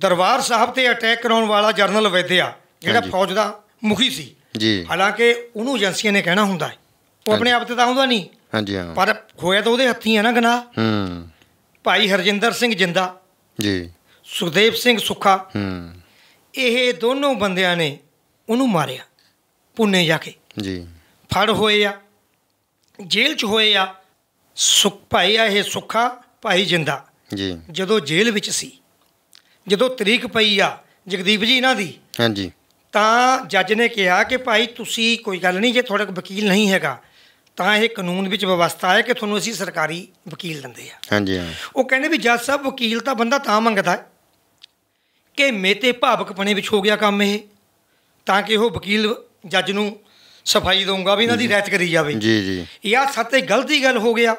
ਦਰਬਾਰ ਸਾਹਿਬ ਤੇ ਅਟੈਕ ਕਰਾਉਣ ਵਾਲਾ ਜਰਨਲ ਵੈਦਿਆ ਜਿਹੜਾ ਫੌਜ ਦਾ ਮੁਖੀ ਸੀ ਜੀ ਹਾਲਾਂਕਿ ਉਹਨੂੰ ਏਜੰਸੀਆਂ ਨੇ ਕਹਿਣਾ ਹੁੰਦਾ ਹੈ ਉਹ ਆਪਣੇ ਆਪ ਤੇ ਤਾਂ ਹੁੰਦਾ ਨਹੀਂ ਹਾਂਜੀ ਹਾਂ ਪਰ ਖੋਇਆ ਤਾਂ ਉਹਦੇ ਹੱਥੀ ਹੈ ਨਾ ਗਨਾਹ ਹੂੰ ਭਾਈ ਹਰਜਿੰਦਰ ਸਿੰਘ ਜਿੰਦਾ ਜੀ ਸੁਖਦੇਵ ਸਿੰਘ ਸੁੱਖਾ ਹੂੰ ਇਹ ਦੋਨੋਂ ਬੰਦਿਆਂ ਨੇ ਉਹਨੂੰ ਮਾਰਿਆ ਪੁਨੇ ਜਾ ਕੇ ਜੀ ਫੜ ਹੋਏ ਆ ਜੇਲ੍ਹ 'ਚ ਹੋਏ ਆ ਸੁਖ ਭਾਈ ਆ ਇਹ ਸੁੱਖਾ ਭਾਈ ਜਿੰਦਾ ਜੀ ਜਦੋਂ ਜੇਲ੍ਹ ਵਿੱਚ ਸੀ ਜਦੋਂ ਤਰੀਕ ਪਈ ਆ ਜਗਦੀਪ ਜੀ ਇਹਨਾਂ ਦੀ ਹਾਂਜੀ ਤਾਂ ਜੱਜ ਨੇ ਕਿਹਾ ਕਿ ਭਾਈ ਤੁਸੀਂ ਕੋਈ ਗੱਲ ਨਹੀਂ ਜੇ ਤੁਹਾਡੇ ਕੋਲ ਵਕੀਲ ਨਹੀਂ ਹੈਗਾ ਤਾਂ ਇਹ ਕਾਨੂੰਨ ਵਿੱਚ ਵਿਵਸਥਾ ਹੈ ਕਿ ਤੁਹਾਨੂੰ ਅਸੀਂ ਸਰਕਾਰੀ ਵਕੀਲ ਦਿੰਦੇ ਆ ਹਾਂਜੀ ਹਾਂ ਉਹ ਕਹਿੰਦੇ ਵੀ ਜੱਜ ਸਾਹਿਬ ਵਕੀਲ ਤਾਂ ਬੰਦਾ ਤਾਂ ਮੰਗਦਾ ਹੈ ਕਿ ਮੇਤੇ ਭਾਵਕ ਪਣੇ ਵਿੱਚ ਹੋ ਗਿਆ ਕੰਮ ਇਹ ਤਾਂ ਕਿ ਉਹ ਵਕੀਲ ਜੱਜ ਨੂੰ ਸਫਾਈ ਦਊਗਾ ਵੀ ਇਹਨਾਂ ਦੀ ਰਹਿਤ ਕਰੀ ਜਾਵੇ ਜੀ ਜੀ ਯਾ ਸੱਤੇ ਗਲਤੀ ਗੱਲ ਹੋ ਗਿਆ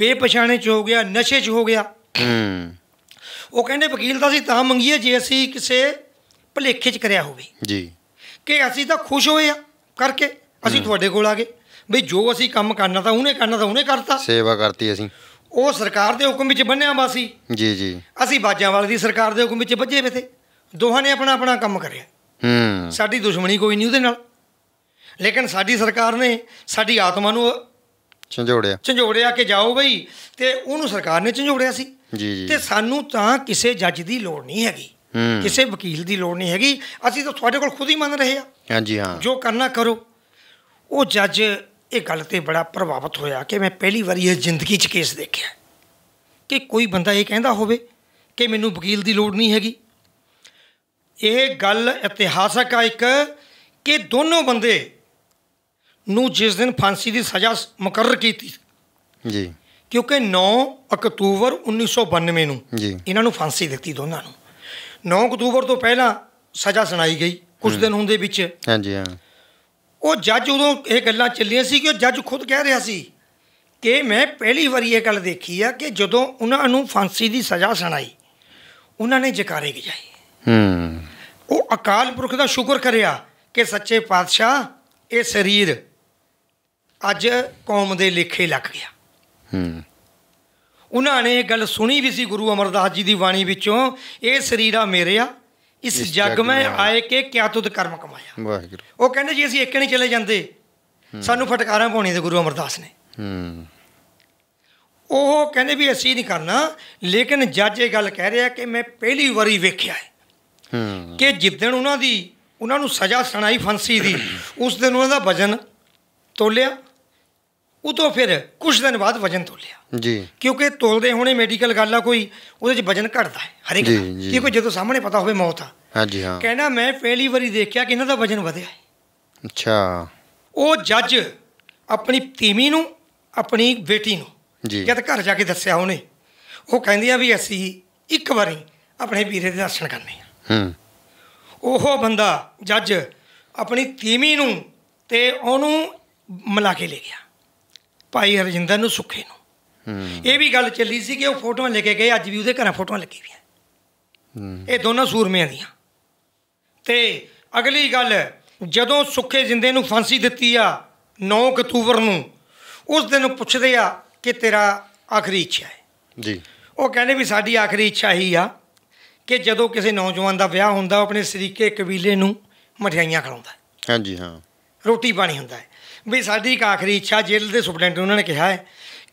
ਬੇਪਛਾਣੇ ਚ ਹੋ ਗਿਆ ਨਸ਼ੇ ਚ ਹੋ ਗਿਆ ਹੂੰ ਉਹ ਕਹਿੰਦੇ ਵਕੀਲ ਤਾਂ ਅਸੀਂ ਤਾਂ ਮੰਗੀਏ ਜੇ ਅਸੀਂ ਕਿਸੇ ਭਲੇਖੇ 'ਚ ਕਰਿਆ ਹੋਵੇ ਜੀ ਕਿ ਅਸੀਂ ਤਾਂ ਖੁਸ਼ ਹੋਏ ਆ ਕਰਕੇ ਅਸੀਂ ਤੁਹਾਡੇ ਕੋਲ ਆ ਗਏ ਵੀ ਜੋ ਅਸੀਂ ਕੰਮ ਕਰਨਾ ਤਾਂ ਉਹਨੇ ਕਰਨਾ ਤਾਂ ਉਹਨੇ ਕਰਤਾ ਸੇਵਾ ਕਰਤੀ ਅਸੀਂ ਉਹ ਸਰਕਾਰ ਦੇ ਹੁਕਮ ਵਿੱਚ ਬੰਨਿਆ ਵਾਸੀ ਜੀ ਜੀ ਅਸੀਂ ਬਾਜਾਂ ਵਾਲੇ ਦੀ ਸਰਕਾਰ ਦੇ ਹੁਕਮ ਵਿੱਚ ਵੱਜੇ ਵੇ ਤੇ ਦੋਹਾਂ ਨੇ ਆਪਣਾ ਆਪਣਾ ਕੰਮ ਕਰਿਆ ਹੂੰ ਸਾਡੀ ਦੁਸ਼ਮਣੀ ਕੋਈ ਨਹੀਂ ਉਹਦੇ ਨਾਲ ਲੇਕਿਨ ਸਾਡੀ ਸਰਕਾਰ ਨੇ ਸਾਡੀ ਆਤਮਾ ਨੂੰ ਝੰਜੋੜਿਆ ਝੰਜੋੜਿਆ ਕਿ ਜਾਓ ਬਈ ਤੇ ਉਹਨੂੰ ਸਰਕਾਰ ਨੇ ਝੰਜੋੜਿਆ ਸੀ ਜੀ ਤੇ ਸਾਨੂੰ ਤਾਂ ਕਿਸੇ ਜੱਜ ਦੀ ਲੋੜ ਨਹੀਂ ਹੈਗੀ ਕਿਸੇ ਵਕੀਲ ਦੀ ਲੋੜ ਨਹੀਂ ਹੈਗੀ ਅਸੀਂ ਤਾਂ ਤੁਹਾਡੇ ਕੋਲ ਖੁਦ ਹੀ ਮੰਨ ਰਹੇ ਆ ਹਾਂਜੀ ਹਾਂ ਜੋ ਕਰਨਾ ਕਰੋ ਉਹ ਜੱਜ ਇਹ ਗੱਲ ਤੇ ਬੜਾ ਪ੍ਰਭਾਵਿਤ ਹੋਇਆ ਕਿ ਮੈਂ ਪਹਿਲੀ ਵਾਰੀ ਇਹ ਜ਼ਿੰਦਗੀ 'ਚ ਕੇਸ ਦੇਖਿਆ ਕਿ ਕੋਈ ਬੰਦਾ ਇਹ ਕਹਿੰਦਾ ਹੋਵੇ ਕਿ ਮੈਨੂੰ ਵਕੀਲ ਦੀ ਲੋੜ ਨਹੀਂ ਹੈਗੀ ਇਹ ਗੱਲ ਇਤਿਹਾਸਕ ਆ ਇੱਕ ਕਿ ਦੋਨੋਂ ਬੰਦੇ ਨੂੰ ਜਿਸ ਦਿਨ ਫਾਂਸੀ ਦੀ ਸਜ਼ਾ ਮੁਕਰਰ ਕੀਤੀ ਜੀ ਕਿਉਂਕਿ 9 ਅਕਤੂਬਰ 1992 ਨੂੰ ਇਹਨਾਂ ਨੂੰ ਫਾਂਸੀ ਦਿੱਤੀ ਦੋਨਾਂ ਨੂੰ 9 ਅਕਤੂਬਰ ਤੋਂ ਪਹਿਲਾਂ ਸਜ਼ਾ ਸੁਣਾਈ ਗਈ ਕੁਝ ਦਿਨ ਹੁੰਦੇ ਵਿੱਚ ਹਾਂਜੀ ਹਾਂ ਉਹ ਜੱਜ ਉਦੋਂ ਇਹ ਗੱਲਾਂ ਚੱਲੀਆਂ ਸੀ ਕਿ ਉਹ ਜੱਜ ਖੁਦ ਕਹਿ ਰਿਹਾ ਸੀ ਕਿ ਮੈਂ ਪਹਿਲੀ ਵਾਰੀ ਇਹ ਗੱਲ ਦੇਖੀ ਆ ਕਿ ਜਦੋਂ ਉਹਨਾਂ ਨੂੰ ਫਾਂਸੀ ਦੀ ਸਜ਼ਾ ਸੁਣਾਈ ਉਹਨਾਂ ਨੇ ਜਕਾਰੇ ਗਿਜਾਈ ਹੂੰ ਉਹ ਅਕਾਲ ਪੁਰਖ ਦਾ ਸ਼ੁਕਰ ਕਰਿਆ ਕਿ ਸੱਚੇ ਪਾਤਸ਼ਾਹ ਇਹ ਸਰੀਰ ਅੱਜ ਕੌਮ ਦੇ ਲੇਖੇ ਲੱਗ ਗਿਆ ਹੂੰ ਉਹਨਾਂ ਨੇ ਇਹ ਗੱਲ ਸੁਣੀ ਵੀ ਸੀ ਗੁਰੂ ਅਮਰਦਾਸ ਜੀ ਦੀ ਬਾਣੀ ਵਿੱਚੋਂ ਇਹ ਸਰੀਰਾ ਮੇਰਿਆ ਇਸ ਜਗ ਮੈਂ ਆਏ ਕੇ ਕਿਆ ਤੁਧ ਕਰਮ ਕਮਾਇਆ ਵਾਹਿਗੁਰੂ ਉਹ ਕਹਿੰਦੇ ਜੀ ਅਸੀਂ ਇੱਕ ਨਹੀਂ ਚਲੇ ਜਾਂਦੇ ਸਾਨੂੰ ਫਟਕਾਰਾਂ ਪਾਉਣੀਆਂ ਤੇ ਗੁਰੂ ਅਮਰਦਾਸ ਨੇ ਹੂੰ ਉਹ ਕਹਿੰਦੇ ਵੀ ਅਸੀਂ ਨਹੀਂ ਕਰਨਾ ਲੇਕਿਨ ਜੱਜ ਇਹ ਗੱਲ ਕਹਿ ਰਿਹਾ ਕਿ ਮੈਂ ਪਹਿਲੀ ਵਾਰੀ ਵੇਖਿਆ ਹੈ ਹੂੰ ਕਿ ਜਿੱਦਣ ਉਹਨਾਂ ਦੀ ਉਹਨਾਂ ਨੂੰ ਸਜ਼ਾ ਸੁਣਾਈ ਫਾਂਸੀ ਦੀ ਉਸ ਦਿਨ ਉਹਨਾਂ ਦਾ ਵਜਨ ਤੋਲਿਆ ਉਹ ਤੋਂ ਫਿਰ ਕੁਝ ਦਿਨ ਬਾਅਦ ਵਜਨ ਤੋਲਿਆ ਜੀ ਕਿਉਂਕਿ ਤੋਲਦੇ ਹੋਣੇ ਮੈਡੀਕਲ ਗੱਲ ਆ ਕੋਈ ਉਹਦੇ 'ਚ ਵਜਨ ਘਟਦਾ ਹੈ ਹਰੇਕ ਦਾ ਕਿ ਕੋਈ ਜਦੋਂ ਸਾਹਮਣੇ ਪਤਾ ਹੋਵੇ ਮੌਤ ਆ ਹਾਂਜੀ ਹਾਂ ਕਹਿੰਦਾ ਮੈਂ ਪਹਿਲੀ ਵਾਰੀ ਦੇਖਿਆ ਕਿ ਇਹਨਾਂ ਦਾ ਵਜਨ ਵਧਿਆ ਹੈ ਅੱਛਾ ਉਹ ਜੱਜ ਆਪਣੀ ਤੀਵੀ ਨੂੰ ਆਪਣੀ ਬੇਟੀ ਨੂੰ ਜੀ ਜਦ ਘਰ ਜਾ ਕੇ ਦੱਸਿਆ ਉਹਨੇ ਉਹ ਕਹਿੰਦੀ ਆ ਵੀ ਅਸੀਂ ਇੱਕ ਵਾਰੀ ਆਪਣੇ ਵੀਰੇ ਦੇ ਦਰਸ਼ਨ ਕਰਨੇ ਆ ਹੂੰ ਉਹ ਬੰਦਾ ਜੱਜ ਆਪਣੀ ਤੀਵੀ ਨੂੰ ਤੇ ਉਹਨੂੰ ਮਿਲਾ ਕੇ ਲੈ ਗਿਆ ਭਾਈ ਹਰਜਿੰਦਰ ਨੂੰ ਸੁੱਖੇ ਨੂੰ ਇਹ ਵੀ ਗੱਲ ਚੱਲੀ ਸੀ ਕਿ ਉਹ ਫੋਟੋਆਂ ਲੈ ਕੇ ਗਏ ਅੱਜ ਵੀ ਉਹਦੇ ਘਰਾਂ ਫੋਟੋਆਂ ਲੱਗੀ ਵੀਆਂ ਇਹ ਦੋਨੋਂ ਸੂਰਮਿਆਂ ਦੀਆਂ ਤੇ ਅਗਲੀ ਗੱਲ ਜਦੋਂ ਸੁੱਖੇ ਜਿੰਦੇ ਨੂੰ ਫਾਂਸੀ ਦਿੱਤੀ ਆ 9 ਅਕਤੂਬਰ ਨੂੰ ਉਸ ਦਿਨ ਪੁੱਛਦੇ ਆ ਕਿ ਤੇਰਾ ਆਖਰੀ ਇੱਛਾ ਹੈ ਜੀ ਉਹ ਕਹਿੰਦੇ ਵੀ ਸਾਡੀ ਆਖਰੀ ਇੱਛਾ ਹੀ ਆ ਕਿ ਜਦੋਂ ਕਿਸੇ ਨੌਜਵਾਨ ਦਾ ਵਿਆਹ ਹੁੰਦਾ ਆਪਣੇ ਸਰੀਕੇ ਕਬੀਲੇ ਨੂੰ ਮਠਿਆਈਆਂ ਖਵਾਉਂਦਾ ਹਾਂਜੀ ਹਾਂ ਰੋਟੀ ਪਾਣੀ ਹੁੰਦਾ ਹੈ ਵੀ ਸਾਡੀ ਇੱਕ ਆਖਰੀ ਇੱਛਾ ਜੇਲ੍ਹ ਦੇ ਸੁਪਰਡੈਂਟ ਉਹਨਾਂ ਨੇ ਕਿਹਾ ਹੈ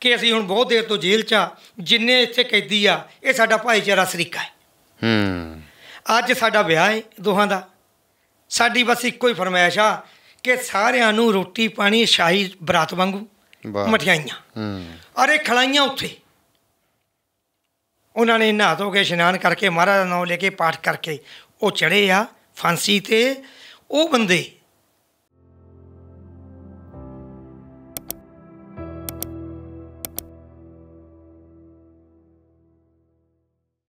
ਕਿ ਅਸੀਂ ਹੁਣ ਬਹੁਤ ਦੇਰ ਤੋਂ ਜੇਲ੍ਹ 'ਚ ਆ ਜਿੰਨੇ ਇੱਥੇ ਕੈਦੀ ਆ ਇਹ ਸਾਡਾ ਭਾਈਚਾਰਾ ਸਰੀਕਾ ਹੈ ਹੂੰ ਅੱਜ ਸਾਡਾ ਵਿਆਹ ਹੈ ਦੋਹਾਂ ਦਾ ਸਾਡੀ ਬਸ ਇੱਕੋ ਹੀ ਫਰਮਾਇਸ਼ ਆ ਕਿ ਸਾਰਿਆਂ ਨੂੰ ਰੋਟੀ ਪਾਣੀ ਸ਼ਾਹੀ ਬਰਾਤ ਵਾਂਗੂ ਮਠਿਆਈਆਂ ਹੂੰ ਅਰੇ ਖਲਾਈਆਂ ਉੱਥੇ ਉਹਨਾਂ ਨੇ ਨਹਾ ਧੋ ਕੇ ਇਸ਼ਨਾਨ ਕਰਕੇ ਮਹਾਰਾਜ ਦਾ ਨਾਮ ਲੈ ਕੇ ਪਾਠ ਕਰਕੇ ਉਹ ਚੜੇ ਆ ਫਾਂਸੀ ਤੇ ਉਹ ਬੰਦੇ